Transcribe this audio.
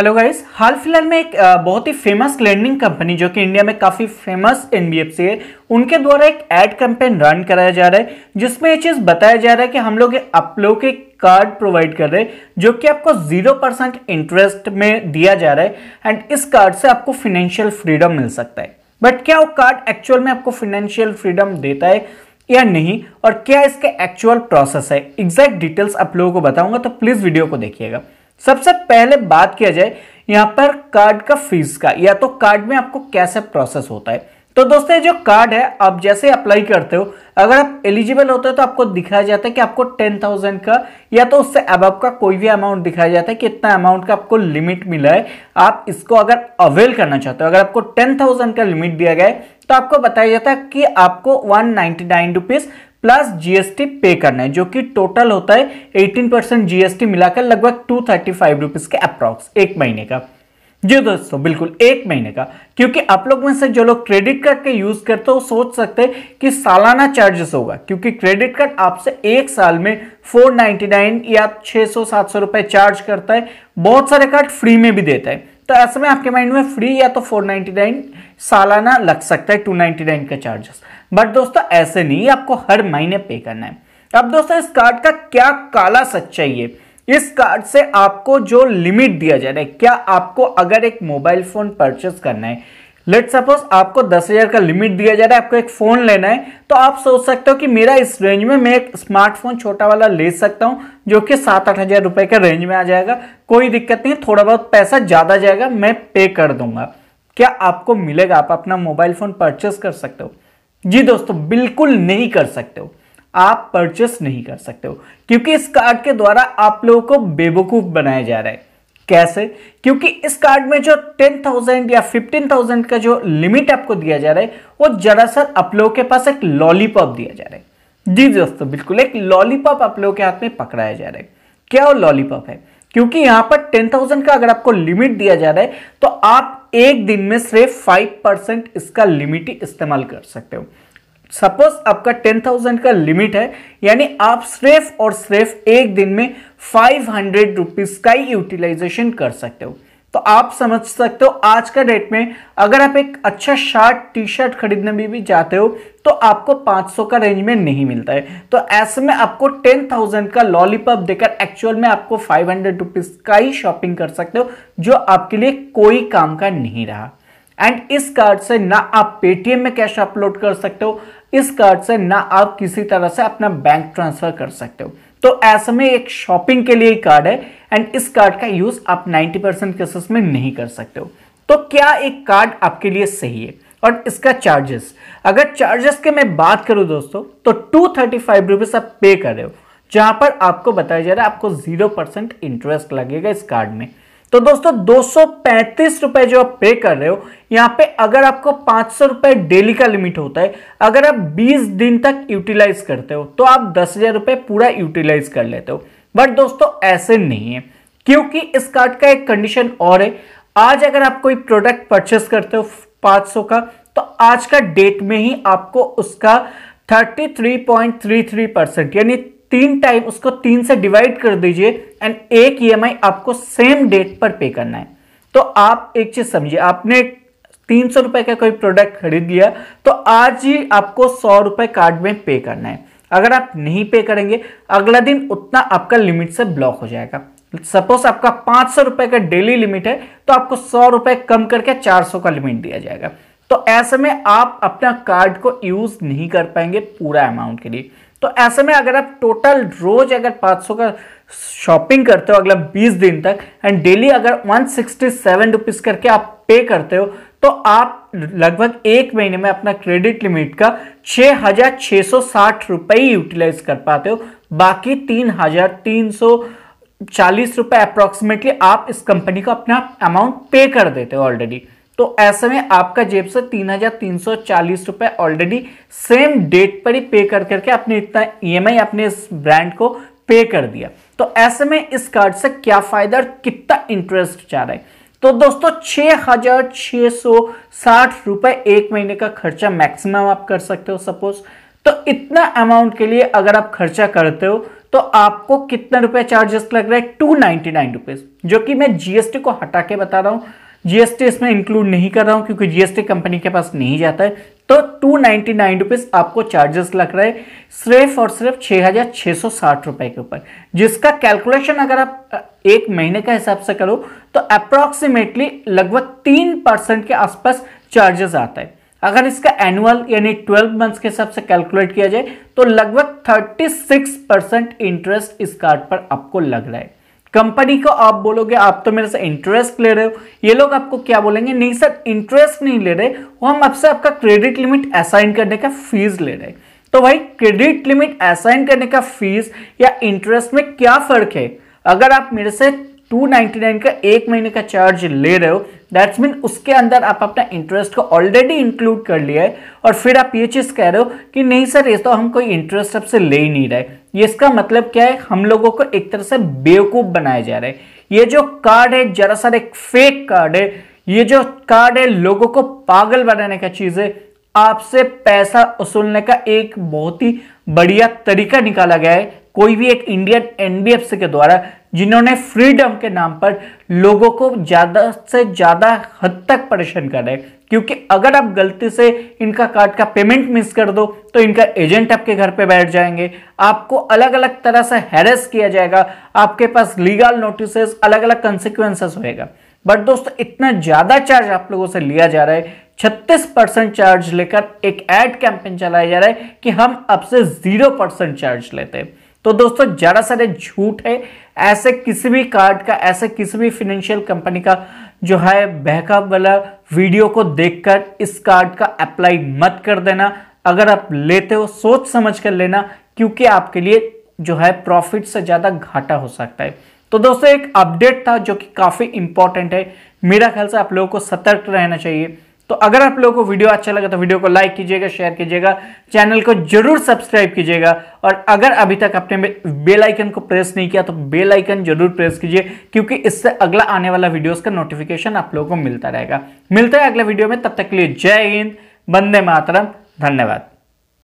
hello guys हाल फिलहाल में एक बहुत ही फेमस क्लेंडिंग कंपनी जो कि इंडिया में काफ़ी फेमस एनबीएफसी है उनके द्वारा एक एड कैंपेन रन कराया जा रहा है जिसमें ये चीज़ बताया जा रहा है कि हम लोग आप लोग के कार्ड प्रोवाइड कर रहे हैं जो कि आपको जीरो परसेंट इंटरेस्ट में दिया जा रहा है एंड इस कार्ड से आपको फिनेंशियल फ्रीडम मिल सकता है बट क्या वो कार्ड एक्चुअल में आपको फिनेंशियल फ्रीडम देता है या नहीं और क्या इसके एक्चुअल प्रोसेस है एग्जैक्ट डिटेल्स आप लोगों को बताऊंगा तो प्लीज़ वीडियो को देखिएगा सबसे पहले बात किया जाए यहां पर कार्ड का फीस का या तो कार्ड में आपको कैसे प्रोसेस होता है तो दोस्तों जो कार्ड है आप जैसे अप्लाई करते हो अगर आप एलिजिबल होते हो तो आपको दिखाया जाता है कि आपको टेन थाउजेंड का या तो उससे अब का कोई भी अमाउंट दिखाया जाता है कि इतना अमाउंट का आपको लिमिट मिला है आप इसको अगर अवेल करना चाहते हो अगर आपको टेन थाउजेंड का लिमिट दिया गया है तो आपको बताया जाता है कि आपको one ninety nine rupees plus GST pay करना है जो कि टोटल होता है 18 परसेंट जीएसटी मिलाकर लगभग टू थर्टी फाइव रुपीज के अप्रॉक्स एक महीने का जी दोस्तों बिल्कुल एक महीने का क्योंकि आप लोग में से जो लोग क्रेडिट कार्ड के यूज करते हो सोच सकते हैं कि सालाना चार्जेस होगा क्योंकि क्रेडिट कार्ड आपसे एक साल में 499 या 600 700 रुपए चार्ज करता है बहुत सारे कार्ड फ्री में भी देता है तो ऐसे में आपके माइंड में फ्री या तो 499 सालाना लग सकता है 299 का चार्जेस बट दोस्तों ऐसे नहीं आपको हर महीने पे करना है अब दोस्तों इस कार्ड का क्या काला सच्चाई है इस कार्ड से आपको जो लिमिट दिया जा रहा है क्या आपको अगर एक मोबाइल फोन परचेस करना है लेट सपोज आपको दस हज़ार का लिमिट दिया जा रहा है आपको एक फ़ोन लेना है तो आप सोच सकते हो कि मेरा इस रेंज में मैं एक स्मार्टफोन छोटा वाला ले सकता हूं जो कि सात आठ हज़ार रुपए के रेंज में आ जाएगा कोई दिक्कत नहीं थोड़ा बहुत पैसा ज़्यादा जाएगा मैं पे कर दूंगा क्या आपको मिलेगा आप अपना मोबाइल फ़ोन परचेस कर सकते हो जी दोस्तों बिल्कुल नहीं कर सकते हो आप परचेस नहीं कर सकते हो क्योंकि इस कार्ड के द्वारा आप लोगों को बेवकूफ़ बनाया जा रहा है कैसे क्योंकि इस कार्ड में जो 10,000 या 15,000 का जो लिमिट आपको दिया जा रहा है वो दरअसल आप लोगों के पास एक लॉलीपॉप दिया जा रहा है जी दोस्तों बिल्कुल एक लॉलीपॉप आप लोगों के हाथ में पकड़ाया जा रहा है क्या वो लॉलीपॉप है क्योंकि यहां पर 10,000 का अगर आपको लिमिट दिया जा रहा है तो आप एक दिन में सिर्फ 5% इसका लिमिट ही इस्तेमाल कर सकते हो सपोज आपका टेन थाउजेंड का लिमिट है यानी आप सिर्फ और सिर्फ एक दिन में फाइव हंड्रेड रुपीज का ही यूटिलाइजेशन कर सकते हो तो आप समझ सकते हो आज का डेट में अगर आप एक अच्छा शर्ट टी शर्ट खरीदने में भी जाते हो तो आपको 500 का रेंज में नहीं मिलता है तो ऐसे में आपको 10,000 का लॉलीपॉप देकर एक्चुअल में आपको फाइव हंड्रेड रुपीज़ का ही शॉपिंग कर सकते हो जो आपके लिए कोई काम का नहीं रहा एंड इस कार्ड से ना आप पेटीएम में कैश अपलोड कर सकते हो इस कार्ड से ना आप किसी तरह से अपना बैंक ट्रांसफर कर सकते हो तो ऐसे में एक शॉपिंग के लिए कार्ड है एंड इस कार्ड का यूज आप 90 परसेंट केसेस में नहीं कर सकते हो तो क्या एक कार्ड आपके लिए सही है और इसका चार्जेस अगर चार्जेस के मैं बात करूं दोस्तों तो टू थर्टी फाइव रुपीज आप पे कर रहे हो जहां पर आपको बताया जा रहा है आपको जीरो परसेंट इंटरेस्ट लगेगा इस कार्ड में तो दोस्तों दो रुपए जो आप पे कर रहे हो यहाँ पे अगर आपको पांच सौ रुपए डेली का लिमिट होता है अगर आप 20 दिन तक यूटिलाइज करते हो तो आप दस हजार रुपए पूरा यूटिलाइज कर लेते हो बट दोस्तों ऐसे नहीं है क्योंकि इस कार्ड का एक कंडीशन और है आज अगर आप कोई प्रोडक्ट परचेस करते हो 500 का तो आज का डेट में ही आपको उसका 33.33 परसेंट यानी तीन टाइम उसको तीन से डिवाइड कर दीजिए एंड एक ईएमआई आपको सेम डेट पर पे करना है तो आप एक चीज समझिए आपने तीन सौ रुपए का कोई प्रोडक्ट खरीद लिया तो आज ही आपको सौ रुपए कार्ड में पे करना है अगर आप नहीं पे करेंगे अगला दिन उतना आपका लिमिट से ब्लॉक हो जाएगा सपोज आपका पांच सौ रुपए का डेली लिमिट है तो आपको सौ रुपए कम करके चार सौ का लिमिट दिया जाएगा तो ऐसे में आप अपना कार्ड को यूज नहीं कर पाएंगे पूरा अमाउंट के लिए तो ऐसे में अगर आप टोटल रोज अगर 500 का शॉपिंग करते हो अगला 20 दिन तक एंड डेली अगर 167 रुपीस करके आप पे करते हो तो आप लगभग एक महीने में अपना क्रेडिट लिमिट का छः हजार छः सौ साठ ही यूटिलाइज कर पाते हो बाकी तीन हजार तीन सौ चालीस रुपये अप्रोक्सीमेटली आप इस कंपनी को अपना अमाउंट पे कर देते हो ऑलरेडी तो ऐसे में आपका जेब से तीन हजार तीन सौ चालीस रुपए ऑलरेडी सेम डेट पर ही पे कर करके अपने इतना ईएमआई e अपने इस ब्रांड को पे कर दिया तो ऐसे में इस कार्ड से क्या फायदा और कितना इंटरेस्ट जा रहा है तो दोस्तों छह हजार छह सौ साठ रुपए एक महीने का खर्चा मैक्सिमम आप कर सकते हो सपोज तो इतना अमाउंट के लिए अगर आप खर्चा करते हो तो आपको कितना रुपए चार्जेस लग रहा है टू नाइनटी नाइन रुपीज जो कि मैं जीएसटी को हटा के बता रहा हूं जीएसटी इसमें इंक्लूड नहीं कर रहा हूं क्योंकि जीएसटी कंपनी के पास नहीं जाता है तो टू नाइनटी नाइन रुपीज आपको चार्जेस लग रहा है सिर्फ और सिर्फ छह हजार सौ साठ रुपए के ऊपर जिसका कैलकुलेशन अगर आप एक महीने का हिसाब से करो तो अप्रोक्सीमेटली लगभग तीन परसेंट के आसपास चार्जेस आता है अगर इसका एनुअल यानी 12 मंथ्स के हिसाब से कैलकुलेट किया जाए तो लगभग 36 परसेंट इंटरेस्ट इस कार्ड पर आपको लग रहा है कंपनी को आप बोलोगे आप तो मेरे से इंटरेस्ट ले रहे हो ये लोग आपको क्या बोलेंगे नहीं सर इंटरेस्ट नहीं ले रहे वो हम आपसे आपका क्रेडिट लिमिट असाइन करने का फीस ले रहे हैं तो भाई क्रेडिट लिमिट असाइन करने का फीस या इंटरेस्ट में क्या फर्क है अगर आप मेरे से 299 का एक महीने का चार्ज ले रहे हो दैट्स मीन उसके अंदर आप अपना इंटरेस्ट को ऑलरेडी इंक्लूड कर लिया है और फिर आप ये चीज़ कह रहे हो कि नहीं सर ये तो हम कोई इंटरेस्ट आपसे ले ही नहीं रहे ये इसका मतलब क्या है हम लोगों को एक तरह से बेवकूफ़ बनाया जा रहा है ये जो कार्ड है जरा सर एक फेक कार्ड है ये जो कार्ड है लोगों को पागल बनाने का चीज़ है आपसे पैसा वसूलने का एक बहुत ही बढ़िया तरीका निकाला गया है कोई भी एक इंडियन एनबीएफसी के द्वारा जिन्होंने फ्रीडम के नाम पर लोगों को ज़्यादा से ज़्यादा हद तक परेशान कर रहे क्योंकि अगर आप गलती से इनका कार्ड का पेमेंट मिस कर दो तो इनका एजेंट आपके घर पे बैठ जाएंगे आपको अलग अलग तरह से हैरेस किया जाएगा आपके पास लीगल नोटिसेस अलग अलग कंसिक्वेंसेस होएगा बट दोस्तों इतना ज़्यादा चार्ज आप लोगों से लिया जा रहा है छत्तीस परसेंट चार्ज लेकर एक एड कैंपेन चलाया जा रहा है कि हम आपसे जीरो परसेंट चार्ज लेते हैं तो दोस्तों ज्यादा सारे झूठ है ऐसे किसी भी कार्ड का ऐसे किसी भी फिनेंशियल कंपनी का जो है बहका वाला वीडियो को देखकर इस कार्ड का अप्लाई मत कर देना अगर आप लेते हो सोच समझ कर लेना क्योंकि आपके लिए जो है प्रॉफिट से ज़्यादा घाटा हो सकता है तो दोस्तों एक अपडेट था जो कि काफ़ी इंपॉर्टेंट है मेरा ख्याल से आप लोगों को सतर्क रहना चाहिए तो अगर आप लोगों को वीडियो अच्छा लगा तो वीडियो को लाइक कीजिएगा शेयर कीजिएगा चैनल को जरूर सब्सक्राइब कीजिएगा और अगर अभी तक आपने बेल आइकन को प्रेस नहीं किया तो बेल आइकन जरूर प्रेस कीजिए क्योंकि इससे अगला आने वाला वीडियोस का नोटिफिकेशन आप लोगों को मिलता रहेगा मिलता है अगले वीडियो में तब तक के लिए जय हिंद बंदे मातरम धन्यवाद